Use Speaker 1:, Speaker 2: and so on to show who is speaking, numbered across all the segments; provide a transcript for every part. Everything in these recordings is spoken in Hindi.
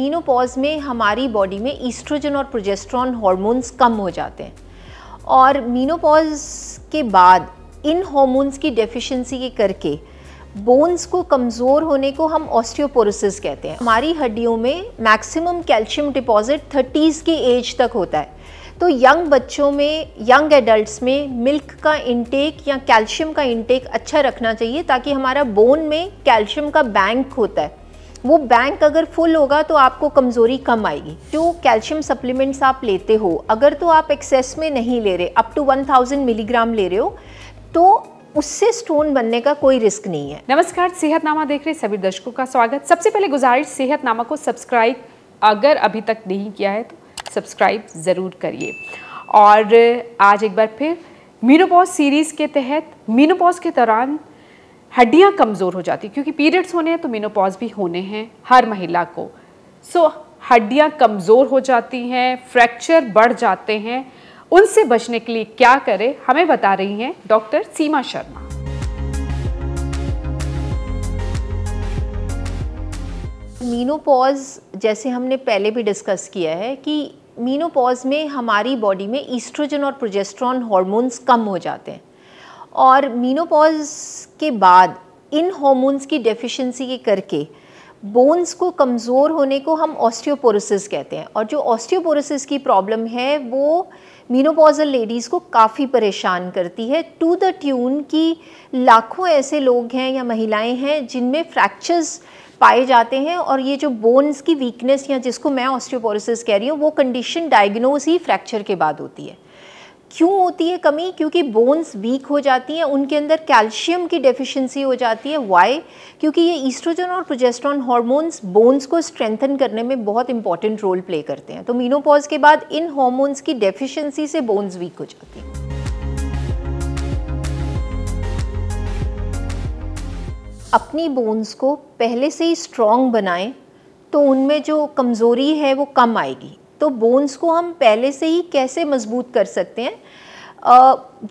Speaker 1: मीनोपॉज में हमारी बॉडी में ईस्ट्रोजन और प्रोजेस्ट्रॉन हार्मोन्स कम हो जाते हैं और मीनोपॉज के बाद इन हार्मोन्स की डेफिशिएंसी के करके बोन्स को कमज़ोर होने को हम ऑस्टियोपोरोसिस कहते हैं हमारी हड्डियों में मैक्सिमम कैल्शियम डिपॉजिट थर्टीज़ की एज तक होता है तो यंग बच्चों में यंग एडल्ट्स में मिल्क का इंटेक या कैल्शियम का इंटेक अच्छा रखना चाहिए ताकि हमारा बोन में कैल्शियम का बैंक होता है वो बैंक अगर फुल होगा तो आपको कमज़ोरी कम आएगी जो कैल्शियम सप्लीमेंट्स आप लेते हो अगर तो आप एक्सेस में नहीं ले रहे अप टू 1000 मिलीग्राम ले रहे हो तो उससे स्टोन बनने का कोई रिस्क नहीं है नमस्कार सेहतनामा देख रहे सभी दर्शकों का स्वागत सबसे पहले गुजारिश सेहतनामा को सब्सक्राइब अगर अभी तक नहीं किया है तो सब्सक्राइब ज़रूर करिए और आज एक बार फिर मीनोपॉज सीरीज़ के तहत मीनोपॉज के दौरान हड्डियाँ कमज़ोर हो जाती क्योंकि पीरियड्स होने हैं तो मीनोपॉज भी होने हैं हर महिला को सो so, हड्डियाँ कमज़ोर हो जाती हैं फ्रैक्चर बढ़ जाते हैं उनसे बचने के लिए क्या करें हमें बता रही हैं डॉक्टर सीमा शर्मा मीनोपॉज जैसे हमने पहले भी डिस्कस किया है कि मीनोपॉज में हमारी बॉडी में ईस्ट्रोजन और प्रोजेस्ट्रॉन हार्मोन्स कम हो जाते हैं और मीनोपॉज के बाद इन हॉर्मोन्स की डेफिशिएंसी के करके बोन्स को कमज़ोर होने को हम ऑस्टियोपोरोसिस कहते हैं और जो ऑस्टियोपोरोसिस की प्रॉब्लम है वो मीनोपॉजल लेडीज़ को काफ़ी परेशान करती है टू द ट्यून कि लाखों ऐसे लोग हैं या महिलाएं हैं जिनमें फ्रैक्चर्स पाए जाते हैं और ये जो बोन्स की वीकनेस या जिसको मैं ऑस्टियोपोरोसिस कह रही हूँ वो कंडीशन डायग्नोज ही फ्रैक्चर के बाद होती है क्यों होती है कमी क्योंकि बोन्स वीक हो जाती हैं उनके अंदर कैल्शियम की डेफिशिएंसी हो जाती है वाई क्योंकि ये ईस्ट्रोजन और प्रोजेस्ट्रॉन हार्मोन्स बोन्स को स्ट्रेंथन करने में बहुत इंपॉर्टेंट रोल प्ले करते हैं तो मीनोपॉज के बाद इन हार्मोन्स की डेफिशिएंसी से बोन्स वीक हो जाती हैं अपनी बोन्स को पहले से ही स्ट्रॉन्ग बनाएं तो उनमें जो कमज़ोरी है वो कम आएगी तो बोन्स को हम पहले से ही कैसे मजबूत कर सकते हैं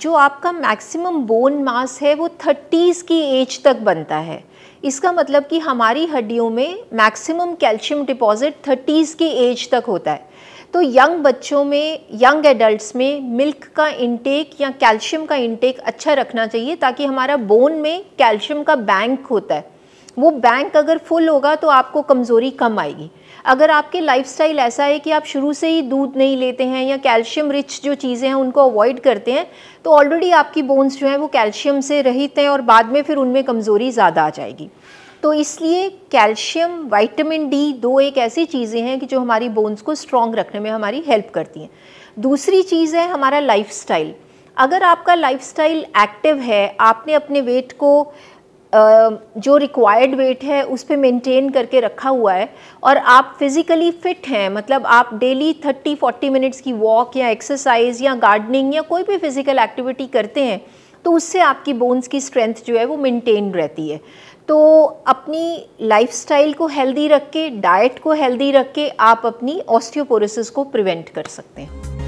Speaker 1: जो आपका मैक्सिमम बोन मास है वो थर्टीज़ की एज तक बनता है इसका मतलब कि हमारी हड्डियों में मैक्सिमम कैल्शियम डिपॉजिट थर्टीज़ की एज तक होता है तो यंग बच्चों में यंग एडल्ट्स में मिल्क का इंटेक या कैल्शियम का इंटेक अच्छा रखना चाहिए ताकि हमारा बोन में कैल्शियम का बैंक होता है वो बैंक अगर फुल होगा तो आपको कमज़ोरी कम आएगी अगर आपके लाइफस्टाइल ऐसा है कि आप शुरू से ही दूध नहीं लेते हैं या कैल्शियम रिच जो चीज़ें हैं उनको अवॉइड करते हैं तो ऑलरेडी आपकी बोन्स जो हैं वो कैल्शियम से रहित हैं और बाद में फिर उनमें कमज़ोरी ज़्यादा आ जाएगी तो इसलिए कैल्शियम वाइटामिन डी दो एक ऐसी चीज़ें हैं कि जो हमारी बोन्स को स्ट्रॉन्ग रखने में हमारी हेल्प करती हैं दूसरी चीज़ है हमारा लाइफस्टाइल अगर आपका लाइफस्टाइल एक्टिव है आपने अपने वेट को जो रिक्वायर्ड वेट है उस पर मेनटेन करके रखा हुआ है और आप फिज़िकली फ़िट हैं मतलब आप डेली 30-40 मिनट्स की वॉक या एक्सरसाइज या गार्डनिंग या कोई भी फिज़िकल एक्टिविटी करते हैं तो उससे आपकी बोन्स की स्ट्रेंथ जो है वो मेंटेन रहती है तो अपनी लाइफस्टाइल को हेल्दी रख के डाइट को हेल्दी रख के आप अपनी ऑस्टियोपोरोसिस को प्रिवेंट कर सकते हैं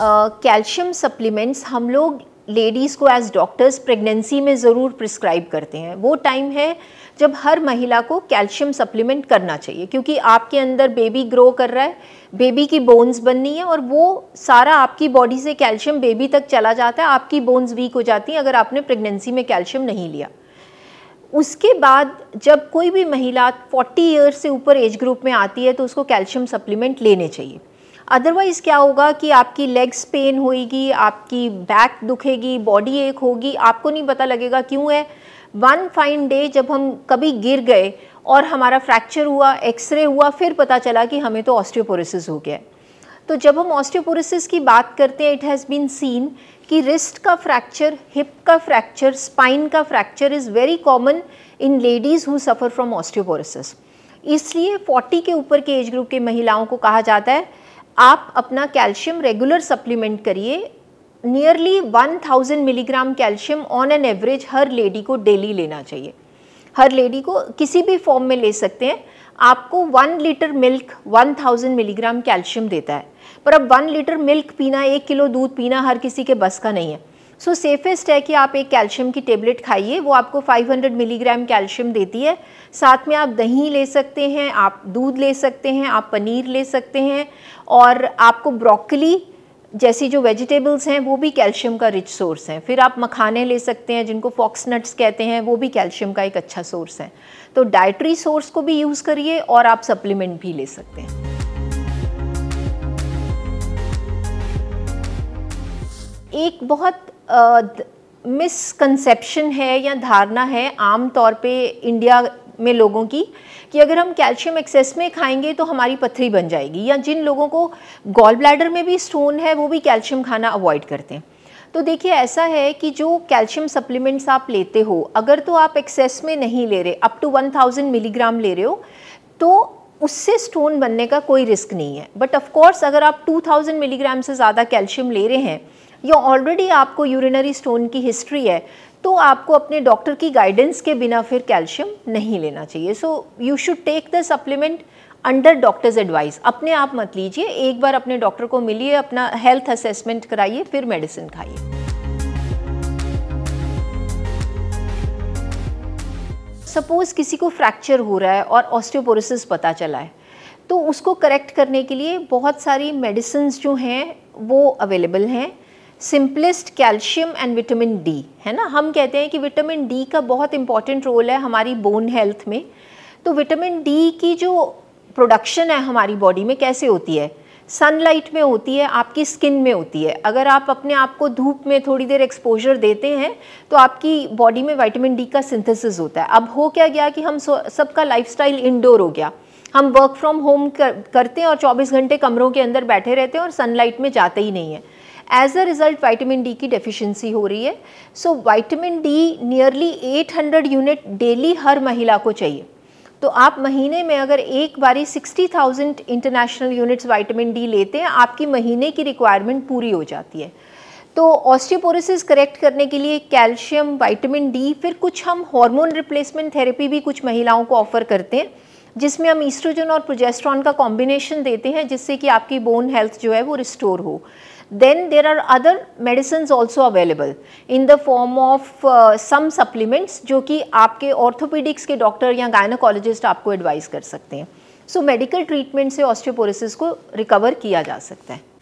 Speaker 1: कैल्शियम uh, सप्लीमेंट्स हम लोग लेडीज़ को एज डॉक्टर्स प्रेगनेंसी में ज़रूर प्रिस्क्राइब करते हैं वो टाइम है जब हर महिला को कैल्शियम सप्लीमेंट करना चाहिए क्योंकि आपके अंदर बेबी ग्रो कर रहा है बेबी की बोन्स बननी है और वो सारा आपकी बॉडी से कैल्शियम बेबी तक चला जाता है आपकी बोन्स वीक हो जाती हैं अगर आपने प्रेगनेंसी में कैल्शियम नहीं लिया उसके बाद जब कोई भी महिला 40 ईयर से ऊपर एज ग्रुप में आती है तो उसको कैल्शियम सप्लीमेंट लेने चाहिए अदरवाइज़ क्या होगा कि आपकी लेग्स पेन होएगी आपकी बैक दुखेगी बॉडी एक होगी आपको नहीं पता लगेगा क्यों है वन फाइन डे जब हम कभी गिर गए और हमारा फ्रैक्चर हुआ एक्सरे हुआ फिर पता चला कि हमें तो ऑस्टियोपोरोसिस हो गया है तो जब हम ऑस्टियोपोरोसिस की बात करते हैं इट हैज़ बीन सीन कि रिस्ट का फ्रैक्चर हिप का फ्रैक्चर स्पाइन का fracture is very common in ladies who suffer from osteoporosis इसलिए 40 के ऊपर के एज ग्रुप के महिलाओं को कहा जाता है आप अपना कैल्शियम रेगुलर सप्लीमेंट करिए nearly 1000 milligram calcium on an average हर लेडी को डेली लेना चाहिए हर लेडी को किसी भी फॉर्म में ले सकते हैं आपको one litre milk 1000 milligram calcium देता है पर अब वन लीटर मिल्क पीना एक किलो दूध पीना हर किसी के बस का नहीं है सो so, सेफेस्ट है कि आप एक कैल्शियम की टेबलेट खाइए वो आपको 500 मिलीग्राम कैल्शियम देती है साथ में आप दही ले सकते हैं आप दूध ले सकते हैं आप पनीर ले सकते हैं और आपको ब्रोकली जैसी जो वेजिटेबल्स हैं वो भी कैल्शियम का रिच सोर्स हैं फिर आप मखाने ले सकते हैं जिनको फॉक्स नट्स कहते हैं वो भी कैल्शियम का एक अच्छा सोर्स है तो डाइट्री सोर्स को भी यूज़ करिए और आप सप्लीमेंट भी ले सकते हैं एक बहुत मिसकंसेप्शन है या धारणा है आम तौर पे इंडिया में लोगों की कि अगर हम कैल्शियम एक्सेस में खाएंगे तो हमारी पथरी बन जाएगी या जिन लोगों को गॉल ब्लैडर में भी स्टोन है वो भी कैल्शियम खाना अवॉइड करते हैं तो देखिए ऐसा है कि जो कैल्शियम सप्लीमेंट्स आप लेते हो अगर तो आप एक्सेस में नहीं ले रहे अप टू 1000 मिलीग्राम ले रहे हो तो उससे स्टोन बनने का कोई रिस्क नहीं है बट ऑफ कोर्स अगर आप 2000 मिलीग्राम से ज़्यादा कैल्शियम ले रहे हैं या ऑलरेडी आपको यूरिनरी स्टोन की हिस्ट्री है तो आपको अपने डॉक्टर की गाइडेंस के बिना फिर कैल्शियम नहीं लेना चाहिए so you should take the supplement under doctor's advice अपने आप मत लीजिए एक बार अपने डॉक्टर को मिलिए अपना हेल्थ असेसमेंट कराइए फिर मेडिसिन खाइए सपोज़ किसी को फ्रैक्चर हो रहा है और ऑस्टियोपोरोसिस पता चला है तो उसको करेक्ट करने के लिए बहुत सारी मेडिसिन जो हैं वो अवेलेबल हैं simplest calcium and vitamin D है ना हम कहते हैं कि विटामिन डी का बहुत इंपॉर्टेंट रोल है हमारी बोन हेल्थ में तो विटामिन डी की जो प्रोडक्शन है हमारी बॉडी में कैसे होती है सनलाइट में होती है आपकी स्किन में होती है अगर आप अपने आप को धूप में थोड़ी देर एक्सपोजर देते हैं तो आपकी बॉडी में विटामिन डी का सिंथेसिस होता है अब हो क्या गया कि हम सबका लाइफस्टाइल इंडोर हो गया हम वर्क फ्रॉम होम कर, करते हैं और 24 घंटे कमरों के अंदर बैठे रहते हैं और सनलाइट में जाते ही नहीं है as a result vitamin D की डेफिशिएंसी हो रही है so vitamin D nearly 800 unit daily हर महिला को चाहिए तो आप महीने में अगर एक बारी 60,000 इंटरनेशनल यूनिट्स वाइटामिन डी लेते हैं आपकी महीने की रिक्वायरमेंट पूरी हो जाती है तो ऑस्टियोपोरोसिस करेक्ट करने के लिए कैल्शियम वाइटामिन डी फिर कुछ हम हार्मोन रिप्लेसमेंट थेरेपी भी कुछ महिलाओं को ऑफर करते हैं जिसमें हम ईस्ट्रोजन और प्रोजेस्ट्रॉन का कॉम्बिनेशन देते हैं जिससे कि आपकी बोन हेल्थ जो है वो रिस्टोर हो then there are other medicines also available in the form of uh, some supplements जो कि आपके orthopedics के doctor या gynecologist आपको advise कर सकते हैं so medical treatment से osteoporosis को recover किया जा सकता है